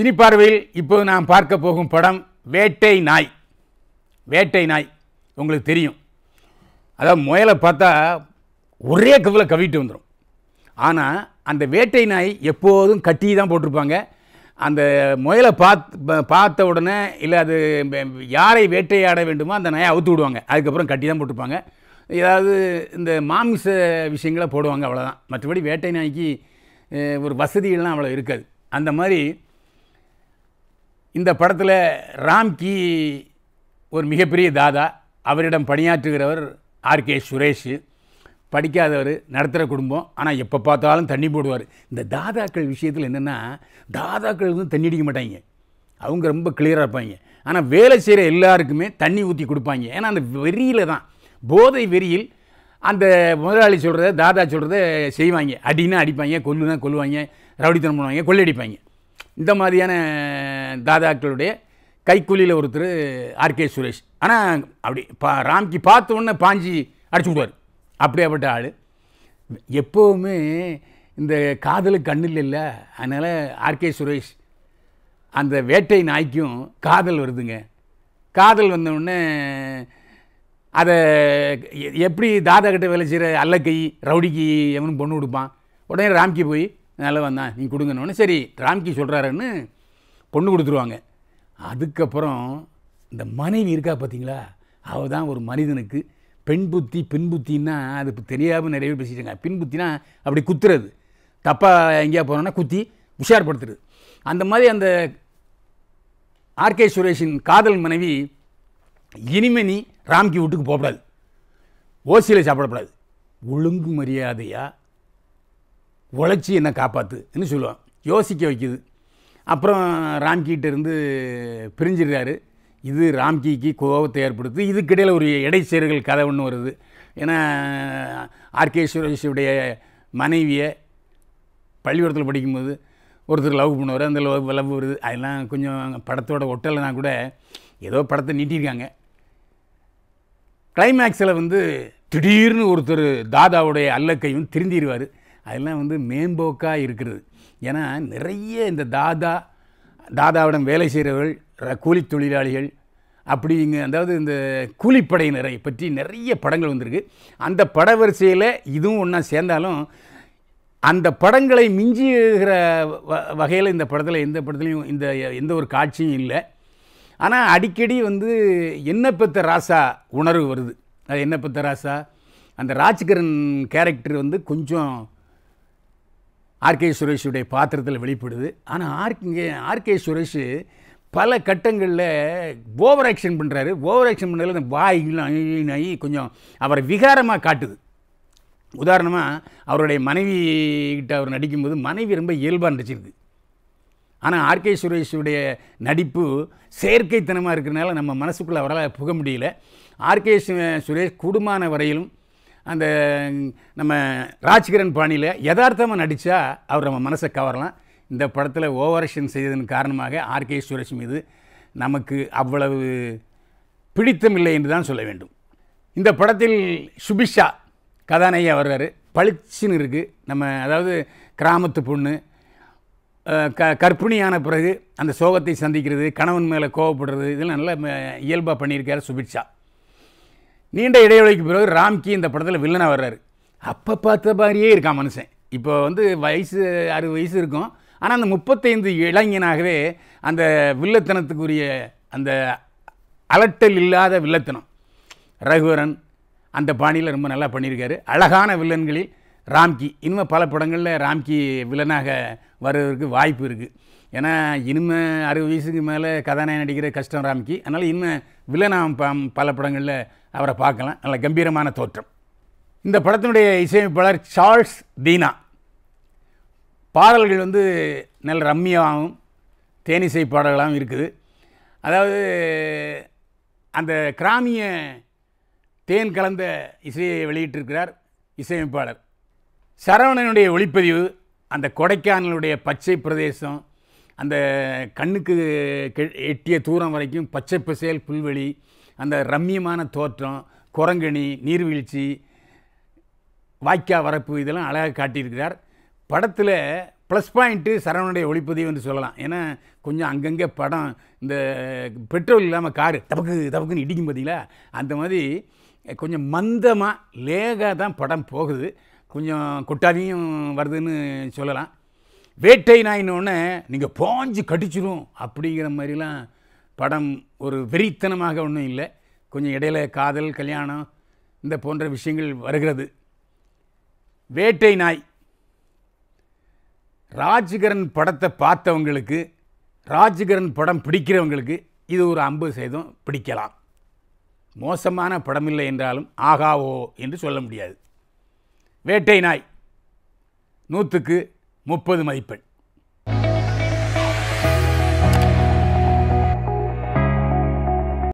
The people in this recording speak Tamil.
சினி பார்வையில் இப்போது நாம் பார்க்க போகும் படம் வேட்டை நாய் வேட்டை நாய் உங்களுக்கு தெரியும் அதாவது முயலை பார்த்தா ஒரே கவலை கவிட்டு வந்துடும் ஆனால் அந்த வேட்டை நாய் எப்போதும் கட்டி தான் போட்டிருப்பாங்க அந்த முயலை பார்த் பார்த்த உடனே இல்லை அது யாரை வேட்டையாட வேண்டுமோ அந்த நாயை அவுத்து விடுவாங்க அதுக்கப்புறம் கட்டி தான் போட்டிருப்பாங்க ஏதாவது இந்த மாமிச விஷயங்களை போடுவாங்க அவ்வளோதான் மற்றபடி வேட்டை நாய்க்கு ஒரு வசதிகள்லாம் அவ்வளோ இருக்காது அந்த மாதிரி இந்த படத்தில் ராம்கி ஒரு மிகப்பெரிய தாதா அவரிடம் பணியாற்றுகிறவர் ஆர்கே சுரேஷ் படிக்காதவர் நடத்துகிற குடும்பம் ஆனால் எப்போ பார்த்தாலும் தண்ணி போடுவார் இந்த தாதாக்கள் விஷயத்தில் என்னென்னா தாதாக்கள் வந்து தண்ணி அடிக்க மாட்டாங்க அவங்க ரொம்ப கிளியராக இருப்பாங்க ஆனால் வேலை செய்கிற எல்லாருக்குமே தண்ணி ஊற்றி கொடுப்பாங்க ஏன்னா அந்த வெறியில் தான் போதை வெறியில் அந்த முதலாளி சொல்கிறத தாதா சொல்கிறத செய்வாங்க அடின்னா அடிப்பாங்க கொல்லுனா கொல்லுவாங்க ரவுடித்தனம் பண்ணுவாங்க கொள்ளடிப்பாங்க இந்த மாதிரியான தாதாக்களுடைய கைக்கூலியில் ஒருத்தர் ஆர்கே சுரேஷ் ஆனால் அப்படி பா ராம்கி பார்த்த உடனே பாஞ்சி அடிச்சு விடுவார் அப்படியாப்பட்ட ஆள் எப்போவுமே இந்த காதல் கண்ணில் இல்லை அதனால் ஆர்கே சுரேஷ் அந்த வேட்டை நாய்க்கும் காதல் வருதுங்க காதல் வந்தவுடனே அதை எப்படி தாதா கிட்ட வேலை செய்கிற அல்லக்கை ரவுடிக்கு எவனும் பொண்ணு கொடுப்பான் உடனே ராம்கி போய் அதனால் தான் நீ கொடுங்கன்னு சரி ராம்கி சொல்கிறாருன்னு பொண்ணு கொடுத்துருவாங்க அதுக்கப்புறம் இந்த மனைவி இருக்கா பார்த்தீங்களா அவள் தான் ஒரு மனிதனுக்கு பெண் புத்தி பின் புத்தின்னா அது தெரியாமல் நிறைய பேர் பேசிட்டாங்க பின் புத்தினா அப்படி குத்துறது தப்பாக எங்கேயா போகிறோன்னா குத்தி உஷார்படுத்துறது அந்த மாதிரி அந்த ஆர்கே சுரேஷின் காதல் மனைவி இனிமேனி ராம்கி வீட்டுக்கு போகக்கூடாது ஓசியில் சாப்பிடக்கூடாது ஒழுங்கு மரியாதையாக உழைச்சி என்னை காப்பாற்றுன்னு சொல்லுவான் யோசிக்க வைக்குது அப்புறம் ராம்கிட்ட இருந்து பிரிஞ்சிடுறாரு இது ராம்கிக்கு கோபத்தை ஏற்படுத்து இதுக்கிடையில் ஒரு இடைச்சேர்கள் கதை ஒன்று வருது ஏன்னா ஆர்கே மனைவியை பள்ளிக்கூடத்தில் படிக்கும்போது ஒருத்தர் லவ் பண்ணுவார் அந்த லவ் லவ் வருது அதெல்லாம் கொஞ்சம் படத்தோட ஒட்டலைனா கூட ஏதோ படத்தை நீட்டியிருக்காங்க கிளைமேக்ஸில் வந்து திடீர்னு ஒருத்தர் தாதாவுடைய அல்லக்கையும் திருந்திடுவார் அதெல்லாம் வந்து மேம்போக்காக இருக்கிறது ஏன்னா நிறைய இந்த தாதா தாதாவிடம் வேலை செய்கிறவர்கள் கூலி தொழிலாளிகள் அப்படிங்க அதாவது இந்த கூலிப்படையினரை பற்றி நிறைய படங்கள் வந்திருக்கு அந்த பட வரிசையில் இதுவும் ஒன்றா சேர்ந்தாலும் அந்த படங்களை மிஞ்சுகிற வ வகையில் இந்த படத்தில் எந்த படத்துலையும் இந்த எந்த ஒரு காட்சியும் இல்லை ஆனால் அடிக்கடி வந்து என்னப்பத்த ராசா உணர்வு வருது அது என்ன ராசா அந்த ராஜ்கரன் கேரக்டர் வந்து கொஞ்சம் ஆர்கே சுரேஷுடைய பாத்திரத்தில் வெளிப்படுது ஆனால் ஆர்கே ஆர்கே சுரேஷு பல கட்டங்களில் ஓவர் ஆக்ஷன் பண்ணுறாரு ஓவர் ஆக்ஷன் பண்ணுறதுல இந்த வாய் கொஞ்சம் அவரை விகாரமாக காட்டுது உதாரணமாக அவருடைய மனைவி கிட்ட அவர் நடிக்கும்போது மனைவி ரொம்ப இயல்பாக நடிச்சிருக்கு ஆனால் ஆர்கே சுரேஷுடைய நடிப்பு செயற்கைத்தனமாக இருக்கிறனால நம்ம மனசுக்குள்ளே அவரால் புக முடியல ஆர்கே சுரேஷ் குடுமான வரையிலும் அந்த நம்ம ராஜ்கிரண் பாணியில் யதார்த்தமாக நடித்தா அவர் நம்ம மனசை கவரலாம் இந்த படத்தில் ஓவரேஷன் செய்ததன் காரணமாக ஆர்கே சுரேஷ் மீது நமக்கு அவ்வளவு பிடித்தமில்லை என்று தான் சொல்ல வேண்டும் இந்த படத்தில் சுபிஷா கதாநாயகி வருவார் பளிச்சுன்னு இருக்குது நம்ம அதாவது கிராமத்து பொண்ணு க கற்பிணியான பிறகு அந்த சோகத்தை சந்திக்கிறது கணவன் மேலே கோவப்படுறது இதெல்லாம் நல்லா இயல்பாக பண்ணியிருக்காரு சுபிக்ஷா நீண்ட இடைவெளிக்கு பிறகு ராம்கி இந்த படத்தில் வில்லனாக வர்றாரு அப்போ பார்த்த மாதிரியே இருக்கான் மனுஷன் இப்போ வந்து வயசு அறுபது வயசு இருக்கும் ஆனால் அந்த முப்பத்தைந்து இளைஞனாகவே அந்த வில்லத்தனத்துக்குரிய அந்த அலட்டல் இல்லாத வில்லத்தனம் ரகுவரன் அந்த பாணியில் ரொம்ப நல்லா பண்ணியிருக்காரு அழகான வில்லன்களில் ராம்கி இன்னும் பல படங்களில் ராம்கி வில்லனாக வர்றதுக்கு வாய்ப்பு இருக்குது ஏன்னா இனிமே அறுபது வயசுக்கு மேலே கதாநாயகன் நடிக்கிற கஷ்டம் ராமிக்கு அதனால் இனிமேல் வில்லனாம் பல படங்களில் அவரை பார்க்கலாம் நல்ல கம்பீரமான தோற்றம் இந்த படத்தினுடைய இசையமைப்பாளர் சார்ல்ஸ் தீனா பாடல்கள் வந்து நல்ல ரம்மியாகவும் தேனிசை பாடல்களாகவும் இருக்குது அதாவது அந்த கிராமிய தேன் கலந்த இசையை வெளியிட்டிருக்கிறார் இசையமைப்பாளர் சரவணனுடைய ஒளிப்பதிவு அந்த கொடைக்கானலுடைய பச்சை பிரதேசம் அந்த கண்ணுக்கு எட்டிய தூரம் வரைக்கும் பச்சை பசேல் புல்வெளி அந்த ரம்மியமான தோற்றம் குரங்கணி நீர்வீழ்ச்சி வாய்க்கா வரப்பு இதெல்லாம் அழகாக காட்டியிருக்கிறார் படத்தில் ப்ளஸ் பாயிண்ட்டு சரவணனுடைய ஒளிப்பதிவு என்று சொல்லலாம் ஏன்னா கொஞ்சம் அங்கங்கே படம் இந்த பெட்ரோல் இல்லாமல் காரு தபக்கு தபக்குன்னு இடிக்கும் பார்த்தீங்களா அந்த மாதிரி கொஞ்சம் மந்தமாக லேகாக தான் படம் போகுது கொஞ்சம் கொட்டாவியும் வருதுன்னு சொல்லலாம் வேட்டை நாயினோடனே நீங்கள் போஞ்சு கடிச்சிடும் அப்படிங்கிற மாதிரிலாம் படம் ஒரு வெறித்தனமாக ஒன்றும் இல்லை கொஞ்சம் இடையில காதல் கல்யாணம் இந்த போன்ற விஷயங்கள் வருகிறது வேட்டை நாய் ராஜ்கரன் படத்தை பார்த்தவங்களுக்கு ராஜ்கரன் படம் பிடிக்கிறவங்களுக்கு இது ஒரு ஐம்பது சதவீதம் பிடிக்கலாம் மோசமான படம் இல்லை என்றாலும் ஆகாவோ என்று சொல்ல முடியாது வேட்டை நாய் நூற்றுக்கு முப்பது மதிப்பெண்